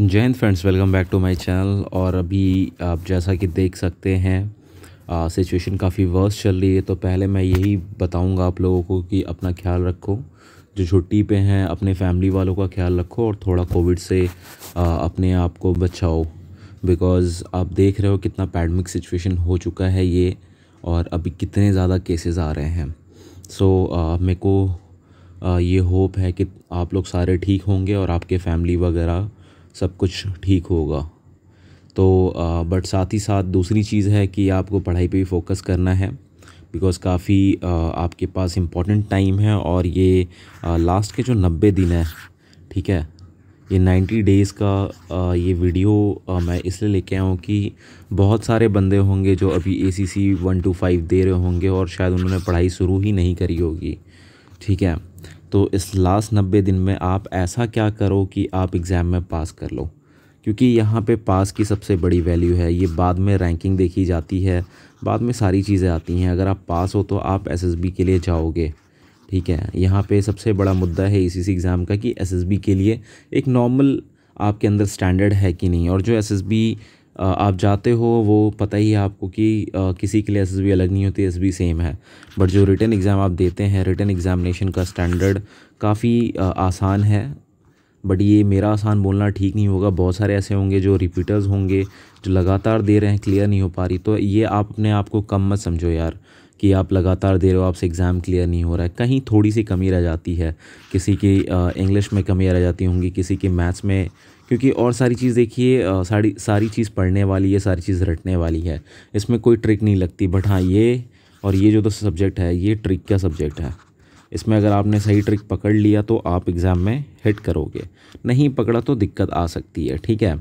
जय हिंद friends welcome back to my channel और अभी आप जैसा कि देख सकते हैं सिचुएशन काफ़ी वर्स चल रही है तो पहले मैं यही बताऊंगा आप लोगों को कि अपना ख्याल रखो जो छुट्टी पे हैं अपने फैमिली वालों का ख्याल रखो और थोड़ा कोविड से आ, अपने आप को बचाओ बिकॉज़ आप देख रहे हो कितना पैडमिक सिचुएशन हो चुका है ये और अभी कितने ज़्यादा केसेस आ रहे हैं सो so, मेरे को आ, ये होप है कि आप लोग सारे ठीक होंगे और आपके फैमिली वगैरह सब कुछ ठीक होगा तो बट साथ ही साथ दूसरी चीज़ है कि आपको पढ़ाई पे भी फोकस करना है बिकॉज़ काफ़ी आपके पास इम्पोर्टेंट टाइम है और ये लास्ट के जो नब्बे दिन है ठीक है ये नाइन्टी डेज़ का ये वीडियो मैं इसलिए लेके आया हूँ कि बहुत सारे बंदे होंगे जो अभी A C C one two five दे रहे होंगे और शायद उन्होंने पढ़ाई शुरू ही नहीं करी होगी ठीक है तो इस लास्ट नब्बे दिन में आप ऐसा क्या करो कि आप एग्ज़ाम में पास कर लो क्योंकि यहाँ पे पास की सबसे बड़ी वैल्यू है ये बाद में रैंकिंग देखी जाती है बाद में सारी चीज़ें आती हैं अगर आप पास हो तो आप एसएसबी के लिए जाओगे ठीक है यहाँ पे सबसे बड़ा मुद्दा है इसी सी एग्ज़ाम का कि एसएसबी के लिए एक नॉर्मल आपके अंदर स्टैंडर्ड है कि नहीं और जो एस आप जाते हो वो पता ही है आपको कि किसी के लिए एस अलग नहीं होती एस सेम है बट जो रिटर्न एग्ज़ाम आप देते हैं रिटर्न एग्ज़ामिनेशन का स्टैंडर्ड काफ़ी आसान है बट ये मेरा आसान बोलना ठीक नहीं होगा बहुत सारे ऐसे होंगे जो रिपीटर्स होंगे जो लगातार दे रहे हैं क्लियर नहीं हो पा रही तो ये आप अपने आप को कम मत समझो यार कि आप लगातार दे रहे हो आपसे एग्ज़ाम क्लियर नहीं हो रहा है कहीं थोड़ी सी कमी रह जाती है किसी की इंग्लिश में कमी रह जाती होंगी किसी की मैथ्स में क्योंकि और सारी चीज़ देखिए सारी सारी चीज़ पढ़ने वाली है सारी चीज़ रटने वाली है इसमें कोई ट्रिक नहीं लगती बट हाँ ये और ये जो तो सब्जेक्ट है ये ट्रिक का सब्जेक्ट है इसमें अगर आपने सही ट्रिक पकड़ लिया तो आप एग्ज़ाम में हिट करोगे नहीं पकड़ा तो दिक्कत आ सकती है ठीक है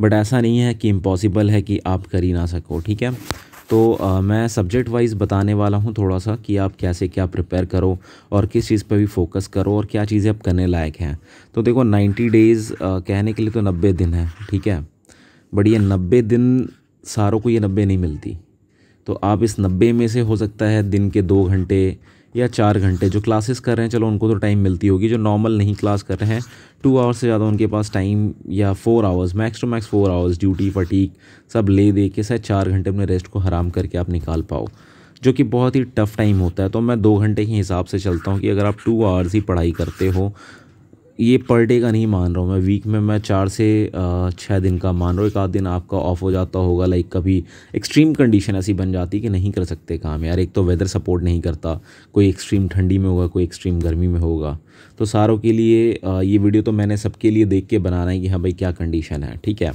बट ऐसा नहीं है कि इम्पॉसिबल है कि आप कर ही ना सको ठीक है तो आ, मैं सब्जेक्ट वाइज बताने वाला हूँ थोड़ा सा कि आप कैसे क्या प्रिपेयर करो और किस चीज़ पर भी फोकस करो और क्या चीज़ें आप करने लायक हैं तो देखो नाइन्टी डेज़ कहने के लिए तो नब्बे दिन है ठीक है बट ये नब्बे दिन सारों को ये नब्बे नहीं मिलती तो आप इस नब्बे में से हो सकता है दिन के दो घंटे या चार घंटे जो क्लासेस कर रहे हैं चलो उनको तो टाइम मिलती होगी जो नॉर्मल नहीं क्लास कर रहे हैं टू आवर्स से ज़्यादा उनके पास टाइम या four hours max to max four hours duty fatigue सब ले दे के शायद चार घंटे अपने रेस्ट को हराम करके आप निकाल पाओ जो कि बहुत ही टफ़ टाइम होता है तो मैं दो घंटे के हिसाब से चलता हूँ कि अगर आप टू आवर्स ही पढ़ाई करते हो ये पर डे का नहीं मान रहा हूँ मैं वीक में मैं चार से छः दिन का मान रहा हूँ एक आध दिन आपका ऑफ हो जाता होगा लाइक कभी एक्सट्रीम कंडीशन ऐसी बन जाती कि नहीं कर सकते काम यार एक तो वेदर सपोर्ट नहीं करता कोई एक्सट्रीम ठंडी में होगा कोई एक्सट्रीम गर्मी में होगा तो सारों के लिए ये वीडियो तो मैंने सबके लिए देख के बनाना है कि हाँ भाई क्या कंडीशन है ठीक है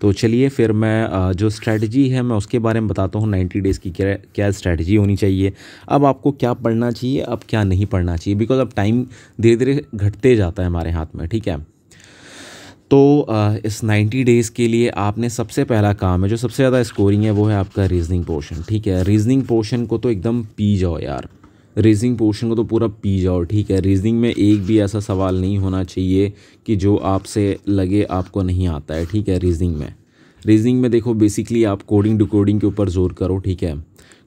तो चलिए फिर मैं जो स्ट्रैटेजी है मैं उसके बारे में बताता हूँ नाइन्टी डेज़ की क्या क्या स्ट्रेटजी होनी चाहिए अब आपको क्या पढ़ना चाहिए अब क्या नहीं पढ़ना चाहिए बिकॉज अब टाइम धीरे धीरे घटते जाता है हमारे हाथ में ठीक है तो इस 90 डेज़ के लिए आपने सबसे पहला काम है जो सबसे ज़्यादा स्कोरिंग है वो है आपका रीजनिंग पोर्शन ठीक है रीजनिंग पोर्शन को तो एकदम पी जाओ यार रीजनिंग पोर्शन को तो पूरा पी जाओ ठीक है रीजनिंग में एक भी ऐसा सवाल नहीं होना चाहिए कि जो आपसे लगे आपको नहीं आता है ठीक है रीजनिंग में रीजनिंग में देखो बेसिकली आप कोडिंग डिकोडिंग के ऊपर जोर करो ठीक है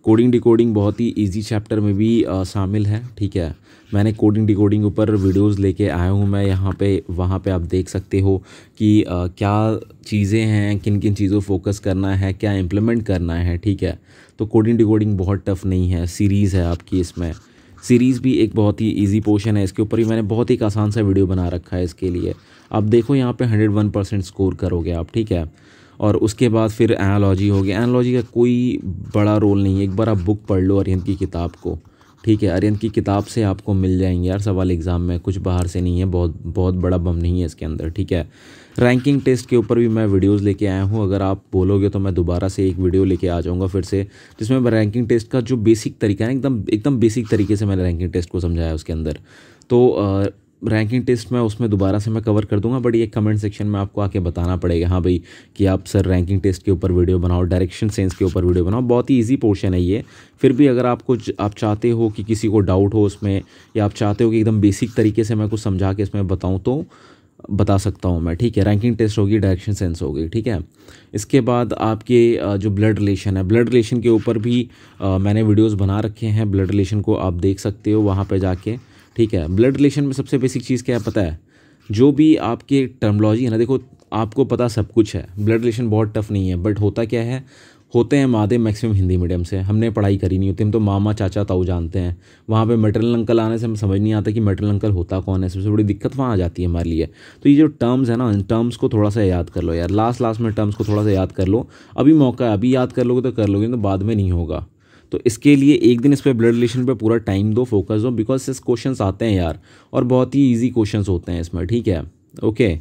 कोडिंग डिकोडिंग बहुत ही इजी चैप्टर में भी शामिल है ठीक है मैंने कोडिंग डिकोडिंग ऊपर वीडियोस लेके आया हूँ मैं यहाँ पे वहाँ पे आप देख सकते हो कि आ, क्या चीज़ें हैं किन किन चीज़ों फोकस करना है क्या इम्प्लीमेंट करना है ठीक है तो कोडिंग डिकोडिंग बहुत टफ नहीं है सीरीज़ है आपकी इसमें सीरीज़ भी एक बहुत ही इजी पोर्शन है इसके ऊपर ही मैंने बहुत एक आसान सा वीडियो बना रखा है इसके लिए आप देखो यहाँ पे 101 परसेंट स्कोर करोगे आप ठीक है और उसके बाद फिर एनालॉजी हो गई एनालॉजी का कोई बड़ा रोल नहीं है एक बार आप बुक पढ़ लो अरियंत की किताब को ठीक है अरियंत की किताब से आपको मिल जाएंगे यार सवाल एग्ज़ाम में कुछ बाहर से नहीं है बहुत बहुत बड़ा बम नहीं है इसके अंदर ठीक है रैंकिंग टेस्ट के ऊपर भी मैं वीडियोस लेके आया हूँ अगर आप बोलोगे तो मैं दोबारा से एक वीडियो लेके आ जाऊँगा फिर से जिसमें मैं रैंकिंग टेस्ट का जो बेसिक तरीका है एकदम एकदम बेसिक तरीके से मैंने रैंकिंग टेस्ट को समझाया उसके अंदर तो रैंकिंग टेस्ट मैं उसमें दोबारा से मैं कवर कर दूंगा बट ये कमेंट सेक्शन में आपको आके बताना पड़ेगा हाँ भाई कि आप सर रैंकिंग टेस्ट के ऊपर वीडियो बनाओ डायरेक्शन सेंस के ऊपर वीडियो बनाओ बहुत ही ईजी पोर्शन है ये फिर भी अगर आपको आप चाहते हो कि किसी को डाउट हो उसमें या आप चाहते हो कि एकदम बेसिक तरीके से मैं कुछ समझा के इसमें बताऊँ तो बता सकता हूँ मैं ठीक है रैंकिंग टेस्ट होगी डायरेक्शन सेंस होगी ठीक है इसके बाद आपके जो ब्लड रिलेशन है ब्लड रिलेशन के ऊपर भी मैंने वीडियोस बना रखे हैं ब्लड रिलेशन को आप देख सकते हो वहाँ पर जाके ठीक है ब्लड रिलेशन में सबसे बेसिक चीज़ क्या है पता है जो भी आपकी टर्मोलॉजी है ना देखो आपको पता सब कुछ है ब्लड रिलेशन बहुत टफ नहीं है बट होता क्या है होते हैं मादे मैक्सिमम हिंदी मीडियम से हमने पढ़ाई करी नहीं होती हम तो मामा चाचा ताऊ जानते हैं वहाँ पे मेटरल अंकल आने से हम समझ नहीं आता कि मेटरल अंकल होता कौन है सबसे बड़ी दिक्कत वहाँ आ जाती है हमारे लिए तो ये जो टर्म्स है ना इन टर्म्स को थोड़ा सा याद कर लो यार लास्ट लास्ट में टर्म्स को थोड़ा सा याद कर लो अभी मौका है अभी याद कर लोगे तो कर लोगे तो बाद में नहीं होगा तो इसके लिए एक दिन इस पर ब्लड रिलेशन पर पूरा टाइम दो फोकस दो बिकॉज इस क्वेश्चन आते हैं यार और बहुत ही ईजी क्वेश्चन होते हैं इसमें ठीक है ओके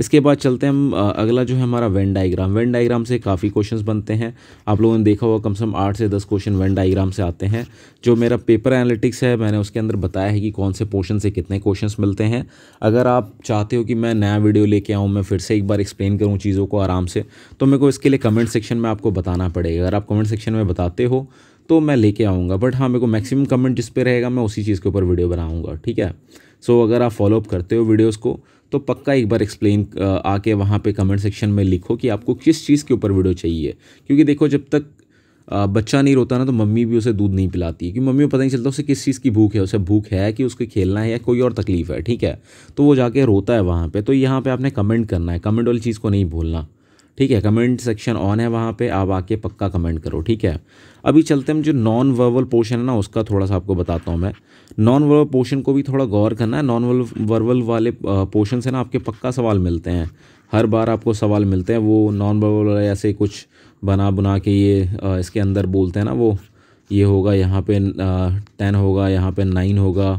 इसके बाद चलते हैं हम अगला जो है हमारा वेन डाइग्राम वेन डाइग्राम से काफ़ी क्वेश्चंस बनते हैं आप लोगों ने देखा होगा कम से कम आठ से दस क्वेश्चन वेन डाइग्राम से आते हैं जो मेरा पेपर एनालिटिक्स है मैंने उसके अंदर बताया है कि कौन से पोर्शन से कितने क्वेश्चंस मिलते हैं अगर आप चाहते हो कि मैं नया वीडियो लेके आऊँ मैं फिर से एक बार एक्सप्लेन करूँ चीज़ों को आराम से तो मेरे को इसके लिए कमेंट सेक्शन में आपको बताना पड़ेगा अगर आप कमेंट सेक्शन में बताते हो तो मैं लेके आऊँगा बट हाँ मेरे को मैक्सिमम कमेंट जिस पर रहेगा मैं उसी चीज़ के ऊपर वीडियो बनाऊँगा ठीक है सो अगर आप फॉलोअप करते हो वीडियोस को तो पक्का एक बार एक्सप्लेन आके वहाँ पे कमेंट सेक्शन में लिखो कि आपको किस चीज़ के ऊपर वीडियो चाहिए क्योंकि देखो जब तक बच्चा नहीं रोता ना तो मम्मी भी उसे दूध नहीं पिलाती है क्योंकि मम्मी को पता नहीं चलता उसे किस चीज़ की भूख है उसे भूख है कि उसके खेलना है या कोई और तकलीफ़ है ठीक है तो वो जाके रोता है वहाँ पर तो यहाँ पर आपने कमेंट करना है कमेंट वाली चीज़ को नहीं भूलना ठीक है कमेंट सेक्शन ऑन है वहाँ पे आप आके पक्का कमेंट करो ठीक है अभी चलते हम जो नॉन वर्बल पोर्शन है ना उसका थोड़ा सा आपको बताता हूँ मैं नॉन वर्बल पोर्शन को भी थोड़ा गौर करना है नॉन वर्बल वाले पोर्शन से ना आपके पक्का सवाल मिलते हैं हर बार आपको सवाल मिलते हैं वो नॉन वर्बल ऐसे कुछ बना बुना के ये इसके अंदर बोलते हैं ना वो ये होगा यहाँ पे टेन होगा यहाँ पे नाइन होगा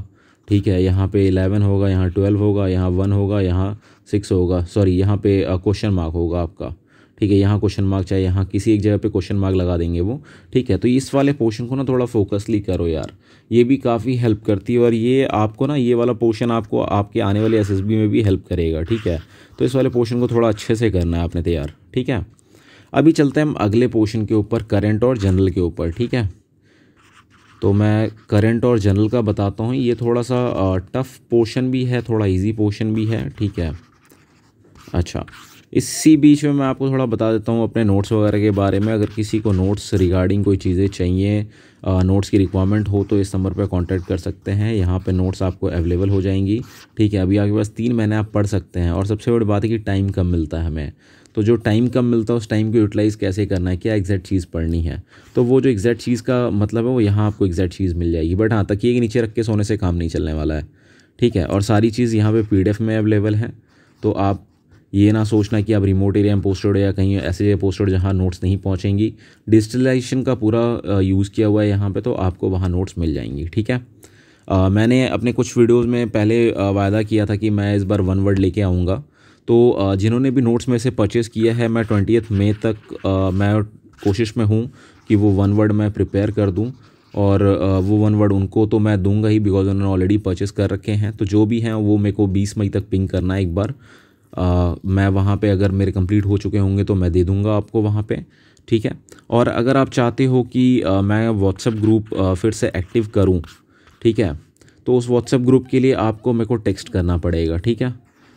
ठीक है यहाँ पे इलेवन होगा यहाँ ट्वेल्व होगा यहाँ वन होगा यहाँ सिक्स होगा सॉरी यहाँ पे क्वेश्चन मार्क होगा आपका ठीक है यहाँ क्वेश्चन मार्क चाहे यहाँ किसी एक जगह पे क्वेश्चन मार्क लगा देंगे वो ठीक है तो इस वाले पोर्शन को ना थोड़ा फोकसली करो यार ये भी काफ़ी हेल्प करती है और ये आपको ना ये वाला पोर्शन आपको आपके आने वाले एस में भी हेल्प करेगा ठीक है तो इस वाले पोर्शन को थोड़ा अच्छे से करना है आपने तैयार ठीक है अभी चलते हैं हम अगले पोर्शन के ऊपर करेंट और जनरल के ऊपर ठीक है तो मैं करंट और जनरल का बताता हूँ ये थोड़ा सा टफ़ पोर्शन भी है थोड़ा इजी पोर्शन भी है ठीक है अच्छा इसी बीच में मैं आपको थोड़ा बता देता हूँ अपने नोट्स वगैरह के बारे में अगर किसी को नोट्स रिगार्डिंग कोई चीज़ें चाहिए नोट्स की रिक्वायरमेंट हो तो इस नंबर पर कॉन्टैक्ट कर सकते हैं यहाँ पे नोट्स आपको अवेलेबल हो जाएंगी ठीक है अभी आपके पास तीन महीने आप पढ़ सकते हैं और सबसे बड़ी बात है कि टाइम कम मिलता है हमें तो जो टाइम कम मिलता है उस टाइम को यूटिलाइज़ कैसे करना है क्या एग्जैक्ट चीज़ पढ़नी है तो वो जो एग्जैक्ट चीज़ का मतलब है वो यहाँ आपको एग्जैक्ट चीज़ मिल जाएगी बट हाँ तकिए के नीचे रख के सोने से काम नहीं चलने वाला है ठीक है और सारी चीज़ यहाँ पे पीडीएफ में अवेलेबल है तो आप ये ना सोचना कि आप रिमोट एरिया में पोस्टर्ड या कहीं ऐसे पोस्टर्ड जहाँ नोट्स नहीं पहुँचेंगी डिजिटलाइजेशन का पूरा यूज़ किया हुआ है यहाँ पर तो आपको वहाँ नोट्स मिल जाएंगी ठीक है आ, मैंने अपने कुछ वीडियोज़ में पहले वायदा किया था कि मैं इस बार वन वर्ड लेके आऊँगा तो जिन्होंने भी नोट्स में से परचेज़ किया है मैं ट्वेंटी मई तक आ, मैं कोशिश में हूँ कि वो वन वर्ड मैं प्रिपेयर कर दूँ और आ, वो वन वर्ड उनको तो मैं दूंगा ही बिकॉज उन्होंने ऑलरेडी परचेस कर रखे हैं तो जो भी हैं वो मेरे को बीस मई तक पिंग करना है एक बार आ, मैं वहाँ पे अगर मेरे कंप्लीट हो चुके होंगे तो मैं दे दूँगा आपको वहाँ पे ठीक है और अगर आप चाहते हो कि आ, मैं व्हाट्सएप ग्रुप फिर से एक्टिव करूँ ठीक है तो उस व्हाट्सएप ग्रुप के लिए आपको मेरे को टेक्स्ट करना पड़ेगा ठीक है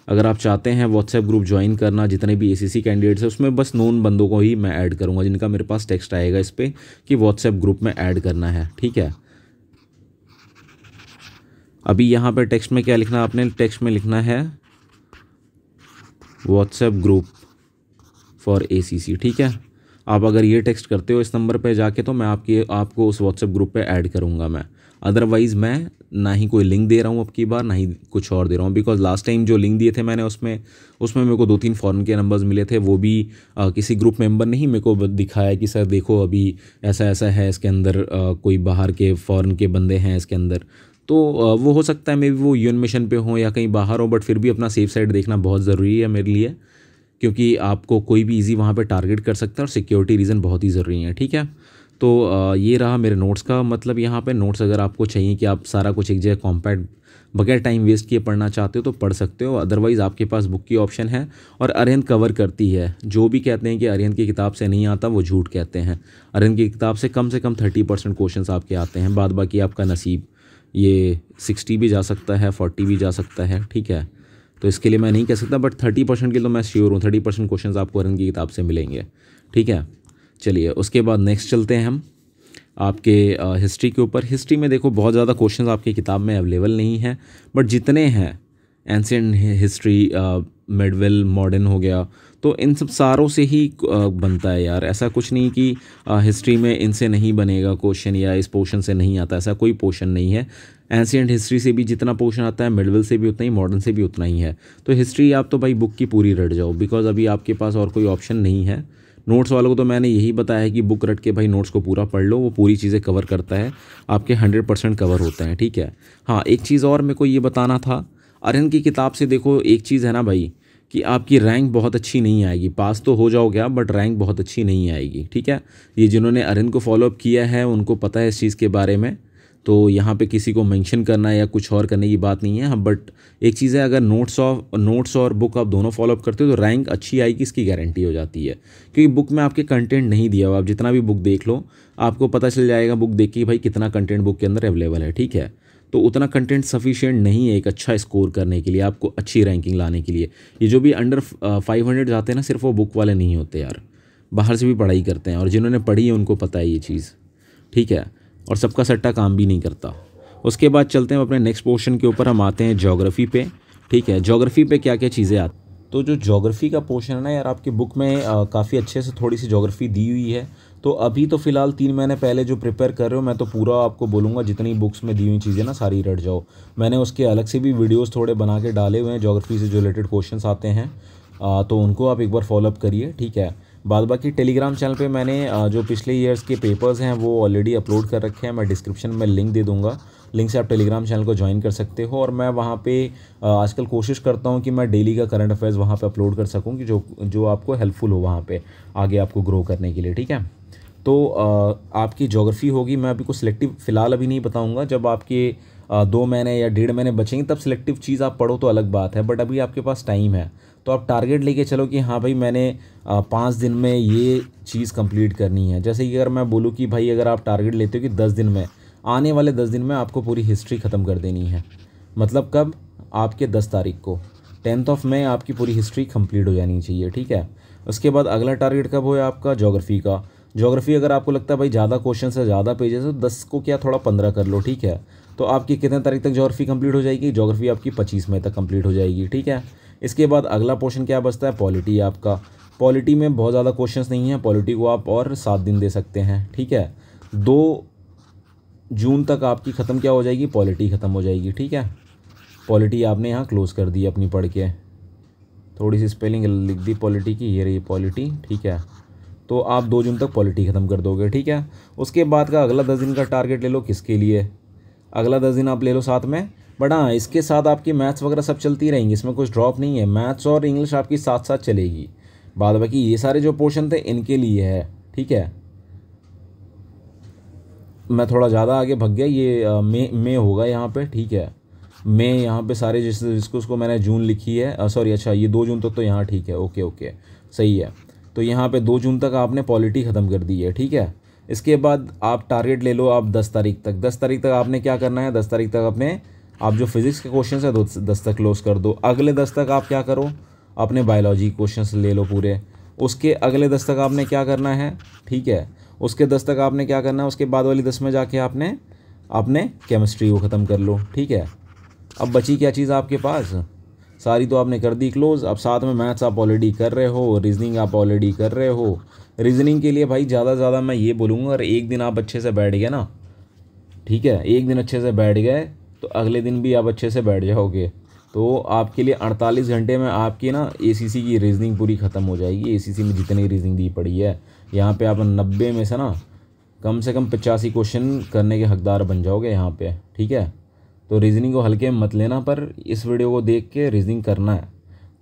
अगर आप चाहते हैं व्हाट्सएप ग्रुप ज्वाइन करना जितने भी सी कैंडिडेट्स हैं उसमें बस नॉन बंदों को ही मैं ऐड करूँगा जिनका मेरे पास टेक्स्ट आएगा इस पर कि व्हाट्सएप ग्रुप में ऐड करना है ठीक है अभी यहाँ पर टेक्स्ट में क्या लिखना है आपने टेक्स्ट में लिखना है व्हाट्सएप ग्रुप फॉर ए ठीक है आप अगर ये टेक्स्ट करते हो इस नंबर पे जाके तो मैं आपके आपको उस व्हाट्सएप ग्रुप पे ऐड करूँगा मैं अदरवाइज़ मैं ना ही कोई लिंक दे रहा हूँ अब की बार ना ही कुछ और दे रहा हूँ बिकॉज लास्ट टाइम जो लिंक दिए थे मैंने उसमें उसमें मेरे को दो तीन फ़ॉरन के नंबर्स मिले थे वो भी आ, किसी ग्रुप मेंबर ने ही मेरे को दिखाया कि सर देखो अभी ऐसा ऐसा है इसके अंदर आ, कोई बाहर के फ़ॉरन के बंदे हैं इसके अंदर तो वो हो सकता है मे वो यून मिशन पे हों या कहीं बाहर हों बट फिर भी अपना सेफ साइड देखना बहुत ज़रूरी है मेरे लिए क्योंकि आपको कोई भी इजी वहाँ पे टारगेट कर सकता है और सिक्योरिटी रीज़न बहुत ही ज़रूरी है ठीक है तो ये रहा मेरे नोट्स का मतलब यहाँ पे नोट्स अगर आपको चाहिए कि आप सारा कुछ एक जगह कॉम्पैक्ट बगैर टाइम वेस्ट किए पढ़ना चाहते हो तो पढ़ सकते हो अदरवाइज़ आपके पास बुक की ऑप्शन है और अरिहंत कवर करती है जो भी कहते हैं कि अरिहंत की किताब से नहीं आता वो झूठ कहते हैं अरिहंत की किताब से कम से कम थर्टी परसेंट क्वेश्चन आपके आते हैं बाद बाकी आपका नसीब ये सिक्सटी भी जा सकता है फोर्टी भी जा सकता है ठीक है तो इसके लिए मैं नहीं कह सकता बट थर्टी परसेंट के तो मैं श्योर हूँ थर्टी परसेंट क्वेश्चन आपको अरन की किताब से मिलेंगे ठीक है चलिए उसके बाद नेक्स्ट चलते हैं हम आपके हिस्ट्री के ऊपर हिस्ट्री में देखो बहुत ज़्यादा क्वेश्चन आपकी किताब में अवेलेबल नहीं है बट जितने हैं एंशियन हिस्ट्री मेडवेल मॉडर्न हो गया तो इन सब सारों से ही बनता है यार ऐसा कुछ नहीं कि हिस्ट्री में इनसे नहीं बनेगा क्वेश्चन या इस पोर्शन से नहीं आता ऐसा कोई पोर्शन नहीं है एंशियंट हिस्ट्री से भी जितना पोर्शन आता है मिडवल से भी उतना ही मॉडर्न से भी उतना ही है तो हिस्ट्री आप तो भाई बुक की पूरी रट जाओ बिकॉज अभी आपके पास और कोई ऑप्शन नहीं है नोट्स वालों को तो मैंने यही बताया है कि बुक रट के भाई नोट्स को पूरा पढ़ लो वो पूरी चीज़ें कवर करता है आपके हंड्रेड परसेंट कवर होते हैं ठीक है हाँ एक चीज़ और मेरे को ये बताना था अरहन की किताब से देखो एक चीज़ है ना भाई कि आपकी रैंक बहुत अच्छी नहीं आएगी पास तो हो जाओगे आप बट रैंक बहुत अच्छी नहीं आएगी ठीक है ये जिन्होंने अरहन को फॉलोअप किया है उनको पता है इस चीज़ के बारे में तो यहाँ पे किसी को मेंशन करना या कुछ और करने की बात नहीं है हम हाँ, बट एक चीज़ है अगर नोट्स ऑफ नोट्स और बुक आप दोनों फॉलोअप करते हो तो रैंक अच्छी आएगी इसकी गारंटी हो जाती है क्योंकि बुक में आपके कंटेंट नहीं दिया हुआ आप जितना भी बुक देख लो आपको पता चल जाएगा बुक देख के भाई कितना कंटेंट बुक के अंदर अवेलेबल है ठीक है तो उतना कंटेंट सफिशिएंट नहीं है एक अच्छा स्कोर करने के लिए आपको अच्छी रैंकिंग लाने के लिए ये जो भी अंडर फाइव हंड्रेड जाते हैं ना सिर्फ वो बुक वाले नहीं होते यार बाहर से भी पढ़ाई करते हैं और जिन्होंने पढ़ी है उनको पता है ये चीज़ ठीक है और सबका सट्टा काम भी नहीं करता उसके बाद चलते हैं अपने नेक्स्ट पोर्शन के ऊपर हम आते हैं जोग्राफ़ी पे ठीक है जोग्राफ़ी पे क्या क्या चीज़ें आती तो जो जोग्राफ़ी का पोर्शन है ना यार आपकी बुक में काफ़ी अच्छे से थोड़ी सी जोग्राफ़ी दी हुई है तो अभी तो फ़िलहाल तीन महीने पहले जो प्रिपेयर कर रहे हो मैं तो पूरा आपको बोलूँगा जितनी बुक्स में दी हुई चीज़ें ना सारी रट जाओ मैंने उसके अलग से भी वीडियोज़ थोड़े बना के डाले हुए हैं जोग्राफ़ी से रिलेटेड क्वेश्चन आते हैं आ, तो उनको आप एक बार फॉलोअप करिए ठीक है बाद बाकी टेलीग्राम चैनल पे मैंने जो पिछले ईयर्स के पेपर्स हैं वो ऑलरेडी अपलोड कर रखे हैं मैं डिस्क्रिप्शन में लिंक दे दूंगा लिंक से आप टेलीग्राम चैनल को ज्वाइन कर सकते हो और मैं वहाँ पे आजकल कोशिश करता हूँ कि मैं डेली का करंट अफेयर्स वहाँ पे अपलोड कर सकूँ कि जो जो आपको हेल्पफुल हो वहाँ पर आगे आपको ग्रो करने के लिए ठीक है तो आपकी जोग्राफ़ी होगी मैं अभी कुछ सिलेक्टिव फ़िलहाल अभी नहीं बताऊँगा जब आपके दो महीने या डेढ़ महीने बचेंगे तब सिलेक्टिव चीज़ आप पढ़ो तो अलग बात है बट अभी आपके पास टाइम है तो आप टारगेट लेके चलो कि हाँ भाई मैंने पाँच दिन में ये चीज़ कंप्लीट करनी है जैसे कि अगर मैं बोलूँ कि भाई अगर आप टारगेट लेते हो कि दस दिन में आने वाले दस दिन में आपको पूरी हिस्ट्री ख़त्म कर देनी है मतलब कब आपके दस तारीख को टेंथ ऑफ मई आपकी पूरी हिस्ट्री कंप्लीट हो जानी चाहिए ठीक है उसके बाद अगला टारगेट कब हो आपका जोग्राफ़ी का ज्योग्राफी अगर आपको लगता है भाई ज़्यादा क्वेश्चन है ज़्यादा पेजेस है तो दस को क्या थोड़ा पंद्रह कर लो ठीक है तो आपकी कितने तारीख तक ज्योग्राफी कंप्लीट हो जाएगी ज्योग्राफी आपकी पच्चीस मई तक कंप्लीट हो जाएगी ठीक है इसके बाद अगला पोर्शन क्या बचता है पॉलिटी आपका पॉलिटी में बहुत ज़्यादा क्वेश्चन नहीं है पॉलिटी को आप और सात दिन दे सकते हैं ठीक है दो जून तक आपकी ख़त्म क्या हो जाएगी पॉलिटी ख़त्म हो जाएगी ठीक है पॉलिटी आपने यहाँ क्लोज़ कर दी अपनी पढ़ के थोड़ी सी स्पेलिंग लिख दी पॉलिटी की ये रही पॉलिटी ठीक है तो आप दो जून तक पॉलिटी ख़त्म कर दोगे ठीक है उसके बाद का अगला दस दिन का टारगेट ले लो किसके लिए अगला दस दिन आप ले लो साथ में बट हाँ इसके साथ आपकी मैथ्स वगैरह सब चलती रहेंगी इसमें कुछ ड्रॉप नहीं है मैथ्स और इंग्लिश आपकी साथ साथ चलेगी बाद बाकी ये सारे जो पोर्शन थे इनके लिए है ठीक है मैं थोड़ा ज़्यादा आगे भग गया ये मे मे होगा यहाँ पे ठीक है मे यहाँ पे सारे जिस जिसको उसको मैंने जून लिखी है सॉरी अच्छा ये दो जून तक तो, तो यहाँ ठीक है ओके ओके सही है तो यहाँ पे दो जून तक आपने पॉलिटी ख़त्म कर दी है ठीक है इसके बाद आप टारगेट ले लो आप दस तारीख तक दस तारीख तक आपने क्या करना है दस तारीख तक अपने आप जो फिज़िक्स के क्वेश्चन है दो दस तक क्लोज कर दो अगले दस तक आप क्या करो अपने बायोलॉजी क्वेश्चन ले लो पूरे उसके अगले दस तक आपने क्या करना है ठीक है उसके दस तक आपने क्या करना है उसके बाद वाली दस में जाके आपने अपने केमिस्ट्री को ख़त्म कर लो ठीक है अब बची क्या चीज़ आपके पास सारी तो आपने कर दी क्लोज अब साथ में मैथ्स आप ऑलरेडी कर रहे हो रीजनिंग आप ऑलरेडी कर रहे हो रीजनिंग के लिए भाई ज़्यादा से ज़्यादा मैं ये बोलूँगा अगर एक दिन आप अच्छे से बैठ गए ना ठीक है एक दिन अच्छे से बैठ गए तो अगले दिन भी आप अच्छे से बैठ जाओगे तो आपके लिए 48 घंटे में आपकी ना ए की रीजनिंग पूरी ख़त्म हो जाएगी ए में जितनी रीजनिंग दी पड़ी है यहाँ पे आप नब्बे में से ना कम से कम पचासी क्वेश्चन करने के हकदार बन जाओगे यहाँ पे ठीक है तो रीजनिंग को हल्के मत लेना पर इस वीडियो को देख के रीजनिंग करना है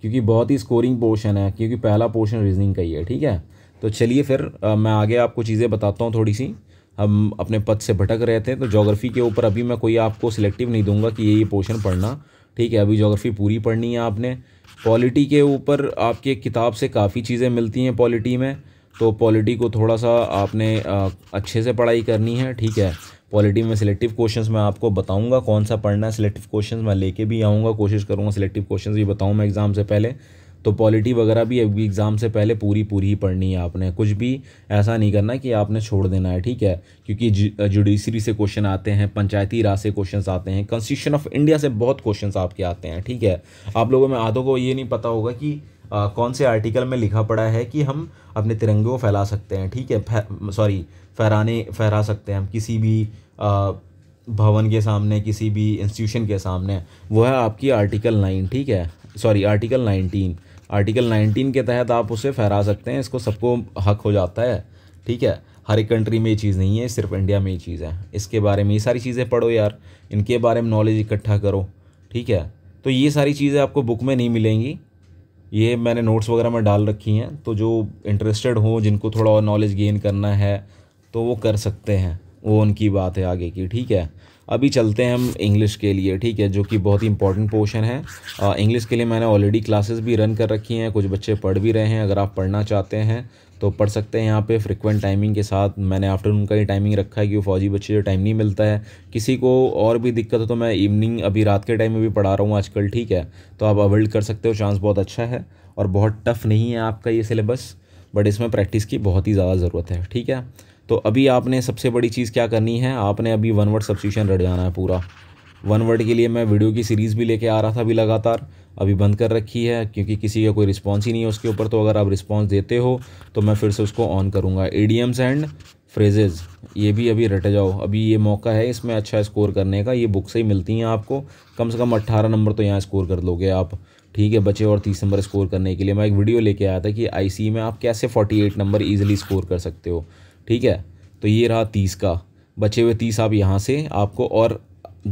क्योंकि बहुत ही स्कोरिंग पोर्शन है क्योंकि पहला पोर्शन रीजनिंग का ही है ठीक है तो चलिए फिर आ, मैं आगे आपको चीज़ें बताता हूँ थोड़ी सी हम अपने पद से भटक रहे थे तो जोग्राफ़ी के ऊपर अभी मैं कोई आपको सिलेक्टिव नहीं दूंगा कि ये ये पोर्शन पढ़ना ठीक है अभी जोग्राफ़ी पूरी पढ़नी है आपने पॉलिटी के ऊपर आपके किताब से काफ़ी चीज़ें मिलती हैं पॉलिटी में तो पॉलिटी को थोड़ा सा आपने अच्छे से पढ़ाई करनी है ठीक है पॉलिटी में सिलेक्टिव क्वेश्चंस मैं आपको बताऊंगा कौन सा पढ़ना है सिलेक्टिव क्वेश्चंस मैं लेके भी आऊँगा कोशिश करूँगा सिलेक्टिव क्वेश्चंस भी बताऊँ मैं एग्ज़ाम से पहले तो पॉलिटी वगैरह भी अभी एग्ज़ाम से पहले पूरी पूरी ही पढ़नी है आपने कुछ भी ऐसा नहीं करना कि आपने छोड़ देना है ठीक है क्योंकि जुडिशरी से क्वेश्चन आते हैं पंचायती राज से क्वेश्चन आते हैं कॉन्स्टिट्यूशन ऑफ इंडिया से बहुत क्वेश्चन आपके आते हैं ठीक है आप लोगों में आधों को ये नहीं पता होगा कि आ, कौन से आर्टिकल में लिखा पड़ा है कि हम अपने तिरंगे को फैला सकते हैं ठीक है सॉरी फहराने फहरा सकते हैं हम किसी भी आ, भवन के सामने किसी भी इंस्टीट्यूशन के सामने वो है आपकी आर्टिकल नाइन ठीक है sorry article nineteen article nineteen के तहत आप उसे फहरा सकते हैं इसको सबको हक हो जाता है ठीक है हर एक कंट्री में ये चीज़ नहीं है सिर्फ इंडिया में ये चीज़ है इसके बारे में ये सारी चीज़ें पढ़ो यार इनके बारे में नॉलेज इकट्ठा करो ठीक है तो ये सारी चीज़ें आपको बुक में नहीं मिलेंगी ये मैंने नोट्स वगैरह में डाल रखी हैं तो जो इंटरेस्टेड हों जिनको थोड़ा और नॉलेज गेन करना है तो वो कर सकते हैं वो उनकी बात है आगे की ठीक है अभी चलते हैं हम इंग्लिश के लिए ठीक है जो कि बहुत ही इंपॉर्टेंट पोर्शन है इंग्लिश के लिए मैंने ऑलरेडी क्लासेस भी रन कर रखी हैं कुछ बच्चे पढ़ भी रहे हैं अगर आप पढ़ना चाहते हैं तो पढ़ सकते हैं यहाँ पे फ्रिक्वेंट टाइमिंग के साथ मैंने आफ्टरनून का ही टाइमिंग रखा है कि वो फौजी बच्चे जो टाइम नहीं मिलता है किसी को और भी दिक्कत हो तो मैं इवनिंग अभी रात के टाइम में भी पढ़ा रहा हूँ आजकल ठीक है तो आप अवॉइड कर सकते हो चांस बहुत अच्छा है और बहुत टफ़ नहीं है आपका ये सिलेबस बट इसमें प्रैक्टिस की बहुत ही ज़्यादा ज़रूरत है ठीक है तो अभी आपने सबसे बड़ी चीज़ क्या करनी है आपने अभी वन वर्ड सब्सिशन रट जाना है पूरा वन वर्ड के लिए मैं वीडियो की सीरीज़ भी लेके आ रहा था अभी लगातार अभी बंद कर रखी है क्योंकि किसी का कोई रिस्पॉन्स ही नहीं है उसके ऊपर तो अगर आप रिस्पॉन्स देते हो तो मैं फिर से उसको ऑन करूँगा एडीएम्स एंड फ्रेजेज़ ये भी अभी रट जाओ अभी ये मौका है इसमें अच्छा स्कोर करने का ये बुक से ही मिलती हैं आपको कम से कम अट्ठारह नंबर तो यहाँ स्कोर कर लोगे आप ठीक है बचे और तीस नंबर स्कोर करने के लिए मैं एक वीडियो लेके आया था कि आई में आप कैसे forty eight number easily score कर सकते हो ठीक है तो ये रहा तीस का बचे हुए तीस आप यहाँ से आपको और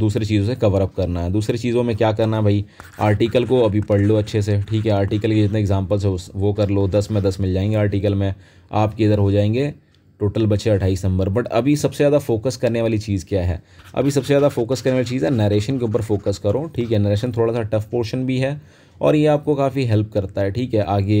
दूसरी चीज़ों से कवर अप करना है दूसरी चीज़ों में क्या करना है भाई आर्टिकल को अभी पढ़ लो अच्छे से ठीक है आर्टिकल के जितने एग्जाम्पल्स हैं वो कर लो दस में दस मिल जाएंगे आर्टिकल में आपके इधर हो जाएंगे टोटल बचे अट्ठाईस नंबर बट अभी सबसे ज़्यादा फोकस करने वाली चीज़ क्या है अभी सबसे ज़्यादा फोकस करने वाली चीज़ है नरेशन के ऊपर फोकस करो ठीक है नरेशन थोड़ा सा टफ पोर्शन भी है और ये आपको काफ़ी हेल्प करता है ठीक है आगे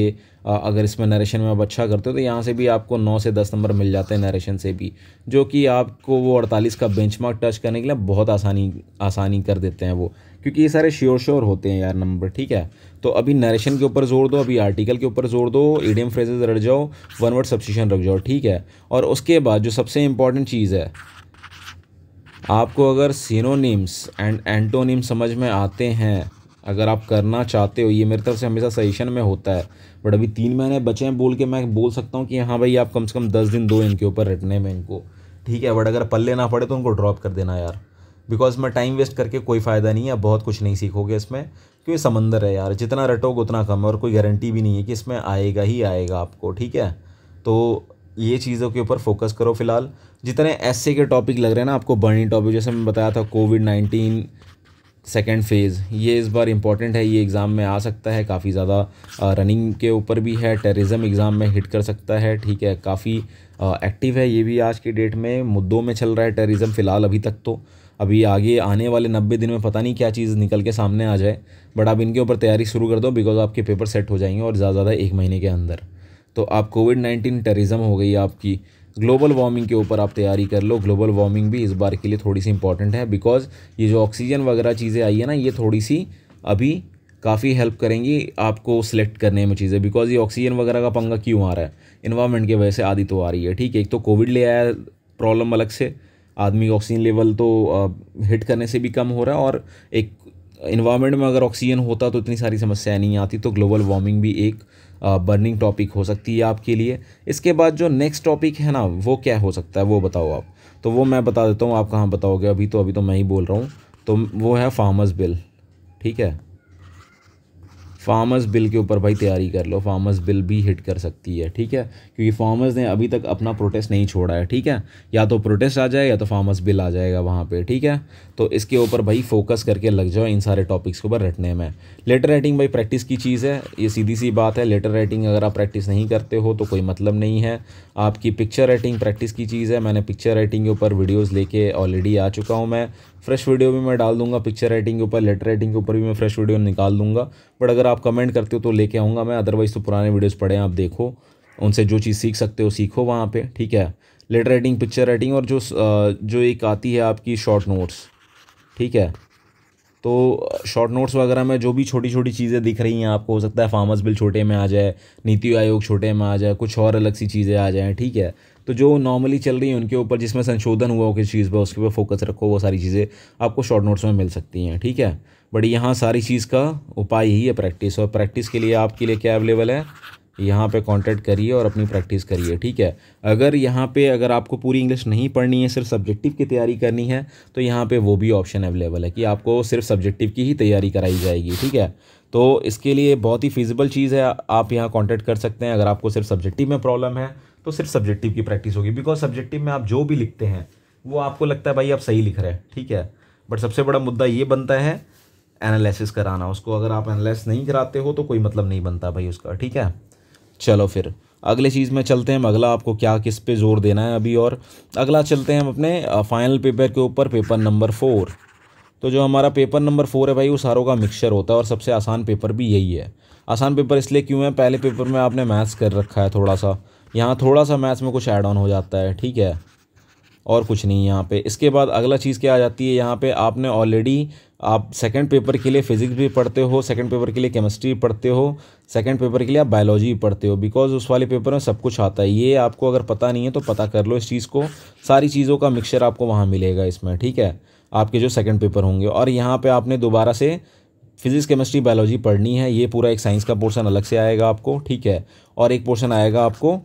अगर इसमें नरेशन में आप अच्छा करते हो तो यहाँ से भी आपको नौ से दस नंबर मिल जाते हैं नरेशन से भी जो कि आपको वो अड़तालीस का बेंच टच करने के लिए बहुत आसानी आसानी कर देते हैं वो क्योंकि ये सारे श्योर श्योर होते हैं यार नंबर ठीक है तो अभी नरेशन के ऊपर जोर दो अभी आर्टिकल के ऊपर जोर दो एडियम फ्रेजेज रख जाओ वन वर्ड सब्सिशन रख जाओ ठीक है और उसके बाद जो सबसे इम्पॉर्टेंट चीज़ है आपको अगर सिनोनिम्स एंड एंटोनिम्स समझ में आते हैं अगर आप करना चाहते हो ये मेरी तरफ से हमेशा सजेशन में होता है बट अभी तीन महीने बचे हैं बोल के मैं बोल सकता हूँ कि हाँ भाई आप कम से कम दस दिन दो इनके ऊपर रटने में इनको ठीक है बट अगर पल्ले ना पड़े तो उनको ड्रॉप कर देना यार बिकॉज मैं टाइम वेस्ट करके कोई फ़ायदा नहीं है आप बहुत कुछ नहीं सीखोगे इसमें क्योंकि समंदर है यार जितना रटोगे उतना कम है और कोई गारंटी भी नहीं है कि इसमें आएगा ही आएगा आपको ठीक है तो ये चीज़ों के ऊपर फोकस करो फिलहाल जितने ऐसे के टॉपिक लग रहे हैं ना आपको बर्निंग टॉपिक जैसे मैं बताया था कोविड नाइन्टीन सेकेंड फ़ेज़ ये इस बार इम्पॉर्टेंट है ये एग्ज़ाम में आ सकता है काफ़ी ज़्यादा रनिंग के ऊपर भी है टेररिज्म एग्ज़ाम में हिट कर सकता है ठीक है काफ़ी एक्टिव है ये भी आज की डेट में मुद्दों में चल रहा है टेररिज्म फ़िलहाल अभी तक तो अभी आगे आने वाले नब्बे दिन में पता नहीं क्या चीज़ निकल के सामने आ जाए बट आप इनके ऊपर तैयारी शुरू कर दो बिकॉज आपके पेपर सेट हो जाएंगे और ज़्यादा ज़्यादा एक महीने के अंदर तो आप कोविड नाइन्टीन टेररिज़म हो गई आपकी ग्लोबल वार्मिंग के ऊपर आप तैयारी कर लो ग्लोबल वार्मिंग भी इस बार के लिए थोड़ी सी इंपॉर्टेंट है बिकॉज ये जो ऑक्सीजन वगैरह चीज़ें आई है ना ये थोड़ी सी अभी काफ़ी हेल्प करेंगी आपको सिलेक्ट करने में चीज़ें बिकॉज ये ऑक्सीजन वगैरह का पंगा क्यों आ रहा है इन्वायरमेंट की वजह से आदि तो आ रही है ठीक है एक तो कोविड ले आया प्रॉब्लम अलग से आदमी का ऑक्सीजन लेवल तो हिट करने से भी कम हो रहा है और एक इन्वायरमेंट में अगर ऑक्सीजन होता तो इतनी सारी समस्याएं नहीं आती तो ग्लोबल वार्मिंग भी एक बर्निंग टॉपिक हो सकती है आपके लिए इसके बाद जो नेक्स्ट टॉपिक है ना वो क्या हो सकता है वो बताओ आप तो वो मैं बता देता हूँ आप कहाँ बताओगे अभी तो अभी तो मैं ही बोल रहा हूँ तो वो है फार्मर्स बिल ठीक है फार्मर्स बिल के ऊपर भाई तैयारी कर लो फार्मर्स बिल भी हिट कर सकती है ठीक है क्योंकि फार्मर्स ने अभी तक अपना प्रोटेस्ट नहीं छोड़ा है ठीक है या तो प्रोटेस्ट आ जाए या तो फार्मर्स बिल आ जाएगा वहाँ पे ठीक है तो इसके ऊपर भाई फोकस करके लग जाओ इन सारे टॉपिक्स के ऊपर रटने में लेटर राइटिंग भाई प्रैक्टिस की चीज़ है ये सीधी सी बात है लेटर राइटिंग अगर आप प्रैक्टिस नहीं करते हो तो कोई मतलब नहीं है आपकी पिक्चर राइटिंग प्रैक्टिस की चीज़ है मैंने पिक्चर राइटिंग के ऊपर वीडियोज़ लेके ऑलरेडी आ चुका हूँ मैं फ्रेश वीडियो भी मैं डाल दूंगा पिक्चर राइटिंग के ऊपर लेटर राइटिंग के ऊपर भी मैं फ्रेश वीडियो निकाल दूंगा बट अगर आप कमेंट करते हो तो लेके आऊँगा मैं अदरवाइज़ तो पुराने वीडियोज़ पढ़े आप देखो उनसे जो चीज़ सीख सकते हो सीखो वहाँ पर ठीक है लेटर राइटिंग पिक्चर राइटिंग और जो जो एक आती है आपकी शॉर्ट नोट्स ठीक है तो शॉर्ट नोट्स वगैरह में जो भी छोटी छोटी चीज़ें दिख रही हैं आपको हो सकता है फार्मर्स बिल छोटे में आ जाए नीति आयोग छोटे में आ जाए कुछ और अलग सी चीज़ें आ जाएँ ठीक है तो जो नॉर्मली चल रही हैं उनके ऊपर जिसमें संशोधन हुआ हो किसी चीज़ पर उसके ऊपर फोकस रखो वो सारी चीज़ें आपको शॉर्ट नोट्स में मिल सकती हैं ठीक है बट यहाँ सारी चीज़ का उपाय ही है प्रैक्टिस और प्रैक्टिस के लिए आपके लिए क्या अवेलेबल है यहाँ पे कांटेक्ट करिए और अपनी प्रैक्टिस करिए ठीक है अगर यहाँ पे अगर आपको पूरी इंग्लिश नहीं पढ़नी है सिर्फ सब्जेक्टिव की तैयारी करनी है तो यहाँ पे वो भी ऑप्शन अवेलेबल है कि आपको सिर्फ सब्जेक्टिव की ही तैयारी कराई जाएगी ठीक है तो इसके लिए बहुत ही फिजिबल चीज़ है आप यहाँ कॉन्टैक्ट कर सकते हैं अगर आपको सिर्फ सब्जेक्टिव में प्रॉब्लम है तो सिर्फ सब्जेक्टिव की प्रैक्टिस होगी बिकॉज सब्जेक्टिव में आप जो भी लिखते हैं वो आपको लगता है भाई आप सही लिख रहे हैं ठीक है बट सबसे बड़ा मुद्दा ये बनता है एनालिसिस कराना उसको अगर आप एनालिस नहीं कराते हो तो कोई मतलब नहीं बनता भाई उसका ठीक है चलो फिर अगले चीज़ में चलते हैं अगला आपको क्या किस पे जोर देना है अभी और अगला चलते हैं हम अपने फाइनल पेपर के ऊपर पेपर नंबर फोर तो जो हमारा पेपर नंबर फोर है भाई वो सारों का मिक्सचर होता है और सबसे आसान पेपर भी यही है आसान पेपर इसलिए क्यों है पहले पेपर में आपने मैथ्स कर रखा है थोड़ा सा यहाँ थोड़ा सा मैथ्स में कुछ ऐड ऑन हो जाता है ठीक है और कुछ नहीं यहाँ पे इसके बाद अगला चीज़ क्या आ जाती है यहाँ पे आपने ऑलरेडी आप सेकंड पेपर के लिए फिजिक्स भी पढ़ते हो सेकंड पेपर के लिए केमिस्ट्री पढ़ते हो सेकंड पेपर के लिए आप बायोलॉजी भी पढ़ते हो बिकॉज उस वाले पेपर में सब कुछ आता है ये आपको अगर पता नहीं है तो पता कर लो इस चीज़ को सारी चीज़ों का मिक्सचर आपको वहाँ मिलेगा इसमें ठीक है आपके जो सेकेंड पेपर होंगे और यहाँ पर आपने दोबारा से फिजिक्स केमिस्ट्री बायोलॉजी पढ़नी है ये पूरा एक साइंस का पोर्शन अलग से आएगा आपको ठीक है और एक पोर्शन आएगा आपको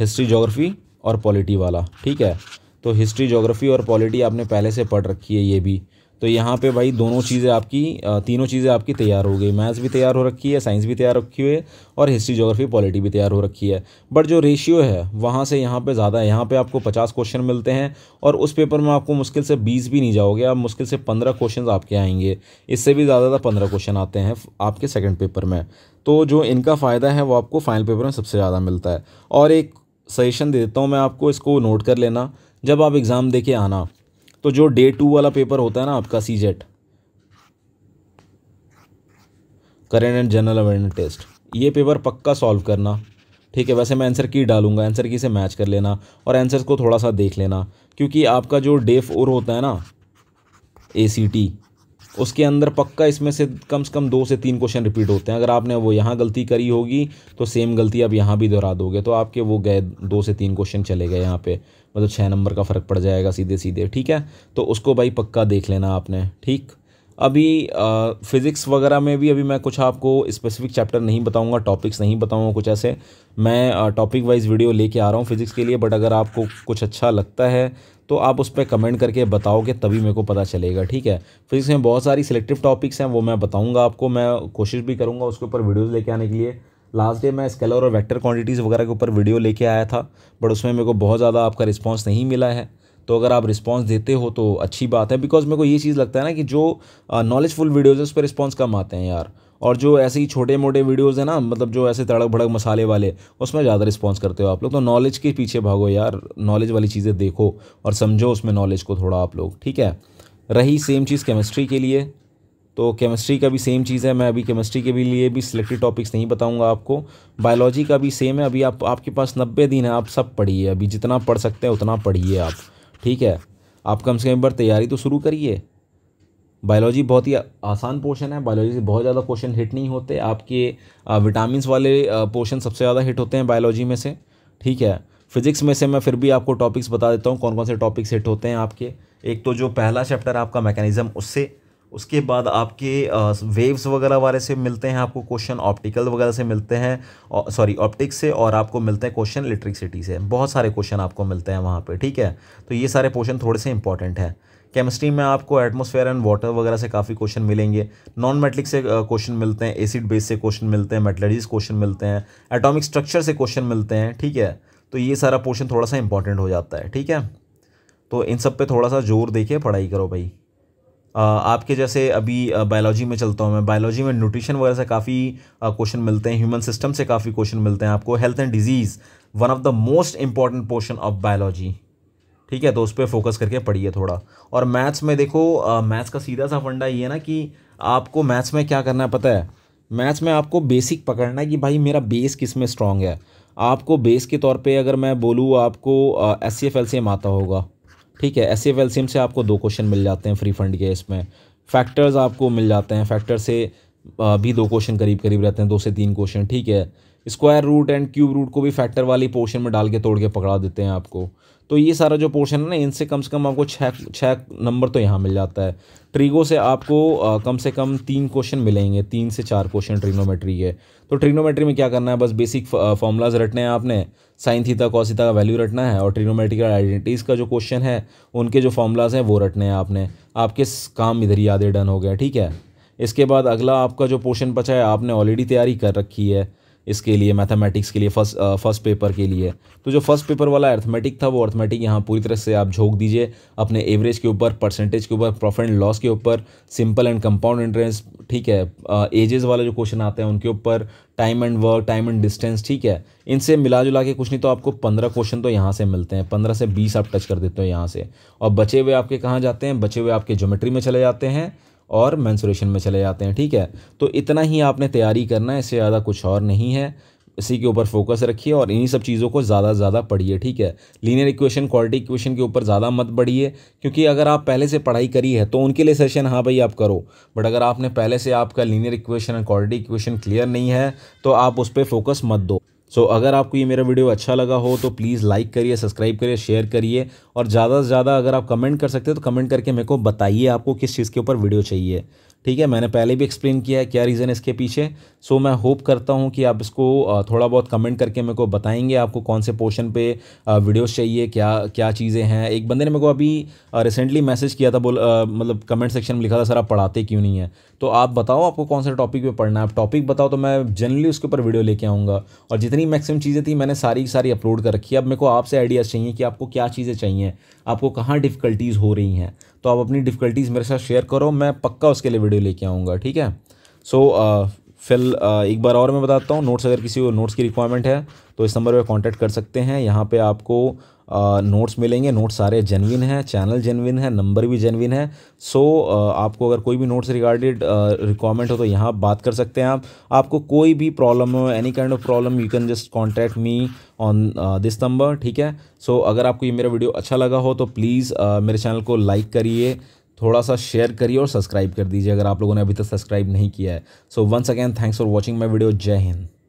हिस्ट्री जोग्राफी और पॉलिटी वाला ठीक है तो हिस्ट्री जोग्राफ़ी और पॉलिटी आपने पहले से पढ़ रखी है ये भी तो यहाँ पे भाई दोनों चीज़ें आपकी तीनों चीज़ें आपकी तैयार हो गई मैथ्स भी तैयार हो रखी है साइंस भी तैयार रखी हुई है और हिस्ट्री जोग्राफी पॉलिटी भी तैयार हो रखी है बट जो रेशियो है वहाँ से यहाँ पे ज़्यादा है यहाँ पे आपको पचास क्वेश्चन मिलते हैं और उस पेपर में आपको मुश्किल से बीस भी नहीं जाओगे आप मुश्किल से पंद्रह क्वेश्चन आपके आएंगे इससे भी ज़्यादा पंद्रह क्वेश्चन आते हैं आपके सेकेंड पेपर में तो जो इनका फ़ायदा है वो आपको फाइनल पेपर में सबसे ज़्यादा मिलता है और एक सजेशन दे देता हूँ मैं आपको इसको नोट कर लेना जब आप एग्ज़ाम दे के आना तो जो डे टू वाला पेपर होता है ना आपका सी जेट current and general awareness test ये पेपर पक्का सॉल्व करना ठीक है वैसे मैं आंसर की डालूंगा आंसर की से मैच कर लेना और आंसर्स को थोड़ा सा देख लेना क्योंकि आपका जो डे फोर होता है ना ए सी टी उसके अंदर पक्का इसमें से कम से कम दो से तीन क्वेश्चन रिपीट होते हैं अगर आपने वो यहाँ गलती करी होगी तो सेम गलती आप यहाँ भी दोहरा दोगे तो आपके वो गए दो से तीन क्वेश्चन चले गए यहाँ पे मतलब छः नंबर का फ़र्क पड़ जाएगा सीधे सीधे ठीक है तो उसको भाई पक्का देख लेना आपने ठीक अभी फिज़िक्स वगैरह में भी अभी मैं कुछ आपको स्पेसिफिक चैप्टर नहीं बताऊंगा टॉपिक्स नहीं बताऊंगा कुछ ऐसे मैं टॉपिक वाइज वीडियो लेके आ रहा हूँ फिज़िक्स के लिए बट अगर आपको कुछ अच्छा लगता है तो आप उस पर कमेंट करके बताओगे तभी मेरे को पता चलेगा ठीक है फिज़िक्स में बहुत सारी सिलेक्टिव टॉपिक्स हैं वो मैं बताऊँगा आपको मैं कोशिश भी करूँगा उसके ऊपर वीडियोज़ लेके आने के लिए लास्ट डे मैं स्केलर और वेक्टर क्वांटिटीज़ वगैरह के ऊपर वीडियो लेके आया था बट उसमें मेरे को बहुत ज़्यादा आपका रिस्पॉन्स नहीं मिला है तो अगर आप रिस्पॉन्स देते हो तो अच्छी बात है बिकॉज मेरे को ये चीज़ लगता है ना कि जो नॉलेजफुल वीडियोज़ है उस पर रिस्पॉन्स कम आते हैं यार और जो ऐसे ही छोटे मोटे वीडियोज़ हैं ना मतलब जो ऐसे तड़क भड़क मसाले वाले उसमें ज़्यादा रिस्पॉन्स करते हो आप लोग तो नॉलेज के पीछे भागो यार नॉलेज वाली चीज़ें देखो और समझो उसमें नॉलेज को थोड़ा आप लोग ठीक है रही सेम चीज़ केमिस्ट्री के लिए तो केमिस्ट्री का भी सेम चीज़ है मैं अभी केमिस्ट्री के भी लिए भी सिलेक्टेड टॉपिक्स नहीं बताऊंगा आपको बायोलॉजी का भी सेम है अभी आप आपके पास नब्बे दिन है आप सब पढ़िए अभी जितना पढ़ सकते हैं उतना पढ़िए आप ठीक है आप कम से कम एक बार तैयारी तो शुरू करिए बायोलॉजी बहुत ही आसान पोर्शन है बायोलॉजी से बहुत ज़्यादा क्वेश्चन हिट नहीं होते आपके विटामिन वाले पोर्शन सबसे ज़्यादा हिट होते हैं बायोलॉजी में से ठीक है फिजिक्स में से मैं फिर भी आपको टॉपिक्स बता देता हूँ कौन कौन से टॉपिक्स हिट होते हैं आपके एक तो जो पहला चैप्टर आपका मैकेनिज़्म उससे उसके बाद आपके वेव्स वगैरह वाले से मिलते हैं आपको क्वेश्चन ऑप्टिकल वगैरह से मिलते हैं सॉरी ऑप्टिक्स से और आपको मिलते हैं क्वेश्चन इलेक्ट्रिकसिटी से बहुत सारे क्वेश्चन आपको मिलते हैं वहाँ पर ठीक है तो ये सारे पोर्शन थोड़े से इंपॉर्टेंट हैं केमिस्ट्री में आपको एटमोसफेयर एंड वाटर वगैरह से काफ़ी क्वेश्चन मिलेंगे नॉन मेटलिक से क्वेश्चन मिलते हैं एसिड बेस से क्वेश्चन मिलते हैं मेटलरीज क्वेश्चन मिलते हैं एटॉमिक स्ट्रक्चर से क्वेश्चन मिलते हैं ठीक है तो ये सारा पोर्शन थोड़ा सा इंपॉर्टेंट हो जाता है ठीक है तो इन सब पे थोड़ा सा जोर देके पढ़ाई करो भाई आपके जैसे अभी बायोलॉजी में चलता हूँ मैं बायोलॉजी में न्यूट्रिशन वगैरह से काफ़ी क्वेश्चन मिलते हैं ह्यूमन सिस्टम से काफ़ी क्वेश्चन मिलते हैं आपको health and disease one of the most important portion of biology ठीक है तो उस पर फोकस करके पढ़िए थोड़ा और मैथ्स में देखो मैथ्स का सीधा सा फंडा ये है ना कि आपको मैथ्स में क्या करना है पता है मैथ्स में आपको बेसिक पकड़ना है कि भाई मेरा बेस किस में स्ट्रांग है आपको बेस के तौर पे अगर मैं बोलूँ आपको S C F L C M आता होगा ठीक है एस एफ से आपको दो क्वेश्चन मिल जाते हैं फ्री फंड के इसमें फैक्टर्स आपको मिल जाते हैं फैक्टर से भी दो क्वेश्चन करीब करीब रहते हैं दो से तीन क्वेश्चन ठीक है square root and cube root को भी फैक्टर वाली पोर्शन में डाल के तोड़ के पकड़ा देते हैं आपको तो ये सारा जो पोर्शन है ना इनसे कम से कम आपको छः छः नंबर तो यहाँ मिल जाता है ट्रीगो से आपको कम से कम तीन क्वेश्चन मिलेंगे तीन से चार क्वेश्चन ट्रिग्नोमेट्री के तो ट्रिग्नोमेट्री में क्या करना है बस बेसिक फॉर्मूलाज uh, रटने हैं आपने साइन थीटा कॉस थीटा का वैल्यू रटना है और ट्रिग्नोमेट्रिकल आइडेंटिटीज़ का जो क्वेश्चन है उनके जो फॉर्मूलाज हैं वो रटने हैं आपने आपके काम इधर ही आधे डन हो गया ठीक है इसके बाद अगला आपका जो पोर्शन बचा है आपने ऑलरेडी तैयारी कर रखी है इसके लिए मैथमेटिक्स के लिए फर्स्ट फर्स्ट पेपर के लिए तो जो फर्स्ट पेपर वाला अर्थमेटिक था वो अर्थमेटिक यहाँ पूरी तरह से आप झोंक दीजिए अपने एवरेज के ऊपर परसेंटेज के ऊपर प्रॉफिट एंड लॉस के ऊपर सिंपल एंड कंपाउंड इंटरेंस ठीक है एजेस uh, वाले जो क्वेश्चन आते हैं उनके ऊपर time and work time and distance ठीक है इनसे मिला जुला के कुछ नहीं तो आपको पंद्रह क्वेश्चन तो यहाँ से मिलते हैं पंद्रह से बीस आप टच कर देते हो यहाँ से और बचे हुए आपके कहाँ जाते हैं बचे हुए आपके ज्योमेट्री में चले जाते हैं और मैंसुरेशन में चले जाते हैं ठीक है तो इतना ही आपने तैयारी करना है इससे ज़्यादा कुछ और नहीं है इसी के ऊपर फोकस रखिए और इन्हीं सब चीज़ों को ज़्यादा से ज़्यादा पढ़िए ठीक है लीनियर इक्वेशन क्वालिटी इक्वेशन के ऊपर ज़्यादा मत बढ़िए क्योंकि अगर आप पहले से पढ़ाई करी है तो उनके लिए सेशन हाँ भाई आप करो बट अगर आपने पहले से आपका लीनियर इक्वेशन और क्वालिटी इक्वेशन क्लियर नहीं है तो आप उस पर फोकस मत दो सो अगर आपको ये मेरा वीडियो अच्छा लगा हो तो प्लीज़ लाइक करिए सब्सक्राइब करिए शेयर करिए और ज़्यादा से ज़्यादा अगर आप कमेंट कर सकते हो तो कमेंट करके मेरे को बताइए आपको किस चीज़ के ऊपर वीडियो चाहिए ठीक है मैंने पहले भी एक्सप्लेन किया है क्या रीज़न इसके पीछे सो मैं होप करता हूँ कि आप इसको थोड़ा बहुत कमेंट करके मेरे को बताएंगे आपको कौन से पोर्शन पे वीडियोस चाहिए क्या क्या चीज़ें हैं एक बंदे ने मेरे को अभी रिसेंटली मैसेज किया था बोल मतलब कमेंट सेक्शन में लिखा था सर आप पढ़ाते क्यों नहीं है तो आप बताओ आपको कौन सा टॉपिक पर पढ़ना है आप टॉपिक बताओ तो मैं जनरली उसके ऊपर वीडियो लेके आऊँगा और जितनी मैक्सिमम चीज़ें थी मैंने सारी सारी अपलोड कर रखी है अब मेरे को आपसे आइडियाज़ चाहिए कि आपको क्या चीज़ें चाहिए आपको कहाँ डिफ़िकल्टीज़ हो रही हैं तो आप अपनी डिफ़िकल्टीज़ मेरे साथ शेयर करो मैं पक्का उसके लिए वीडियो लेके आऊँगा ठीक है सो so, फिल uh, uh, एक बार और मैं बताता हूँ नोट्स अगर किसी को नोट्स की रिक्वायरमेंट है तो इस नंबर पर कॉन्टैक्ट कर सकते हैं यहाँ पर आपको नोट्स मिलेंगे नोट्स सारे जेनविन हैं चैनल जेनविन है नंबर भी जेनविन है सो आपको अगर कोई भी नोट्स रिगार्डेड रिक्वायरमेंट हो तो यहाँ बात कर सकते हैं आप आपको कोई भी प्रॉब्लम हो any kind of problem you can just contact me on this number ठीक है सो so, अगर आपको ये मेरा वीडियो अच्छा लगा हो तो प्लीज़ uh, मेरे चैनल को लाइक करिए थोड़ा सा शेयर करिए और सब्सक्राइब कर दीजिए अगर आप लोगों ने अभी तक सब्सक्राइब नहीं किया है so once again thanks for watching my video जय हिंद